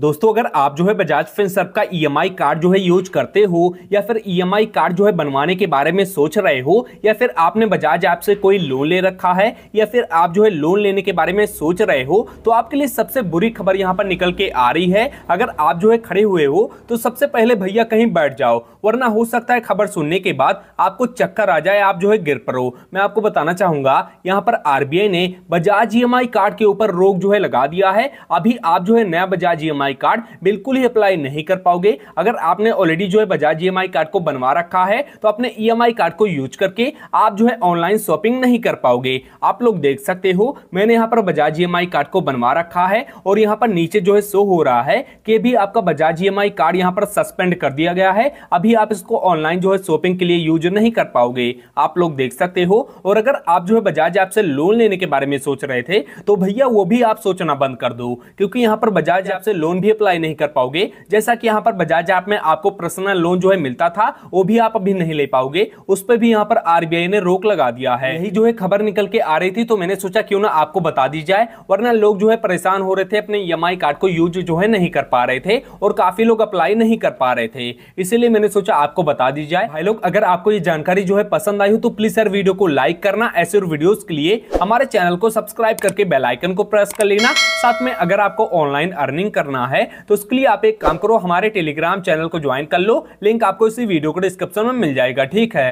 दोस्तों अगर आप जो है बजाज फिनसर्व का ईएमआई e कार्ड जो है यूज करते हो या फिर ईएमआई e कार्ड जो है बनवाने के बारे में सोच रहे हो या फिर आपने बजाज ऐप से कोई लोन ले रखा है या फिर आप जो है लोन लेने के बारे में सोच रहे हो तो आपके लिए सबसे बुरी खबर यहाँ पर निकल के आ रही है अगर आप जो है खड़े हुए हो तो सबसे पहले भैया कहीं बैठ जाओ वरना हो सकता है खबर सुनने के बाद आपको चक्कर आ जाए आप जो है गिर पड़ो मैं आपको बताना चाहूंगा यहाँ पर आरबीआई ने बजाज ई कार्ड के ऊपर रोक जो है लगा दिया है अभी आप जो है नया Bajaj E e E e card बिल्कुल ही अप्लाई नहीं कर पाओगे अगर आपने ऑलरेडी जो है बजाज ई कार्ड को बनवा रखा है तो अपने ई e कार्ड को यूज करके आप जो है ऑनलाइन शॉपिंग नहीं कर पाओगे आप लोग देख सकते हो मैंने यहाँ पर बजाज ई कार्ड को बनवा रखा है और यहाँ पर नीचे जो है शो हो रहा है कि भी आपका बजाज ई कार्ड यहाँ पर सस्पेंड कर दिया गया है अभी आप इसको ऑनलाइन जो है शॉपिंग के लिए यूज नहीं कर पाओगे आप लोग देख सकते हो और अगर आप जो है बजाज ऐप से लोन लेने के बारे में सोच रहे थे तो भैया वो भी आप सोचना बंद कर दो क्योंकि यहाँ पर बजाज ऐप से लोन तुम भी अप्लाई नहीं कर पाओगे जैसा कि यहाँ पर बजाज ऐप में आपको पर्सनल लोन जो है मिलता था वो भी आप अभी नहीं ले पाओगे उस पर भी यहाँ पर आरबीआई ने रोक लगा दिया है यही जो है खबर निकल के आ रही थी तो मैंने सोचा क्यों ना आपको बता दी जाए वरना लोग जो है परेशान हो रहे थे अपने ई e कार्ड को यूज जो है नहीं कर पा रहे थे और काफी लोग अप्लाई नहीं कर पा रहे थे इसीलिए मैंने सोचा आपको बता दी जाए भाई लोग अगर आपको ये जानकारी जो है पसंद आई हो तो प्लीज सर वीडियो को लाइक करना ऐसे और वीडियोस के लिए हमारे चैनल को सब्सक्राइब करके बेल आइकन को प्रेस कर लेना साथ में अगर आपको ऑनलाइन अर्निंग करना है तो उसके लिए आप एक काम करो हमारे टेलीग्राम चैनल को ज्वाइन कर लो लिंक आपको इसी वीडियो को डिस्क्रिप्शन में मिल जाएगा ठीक है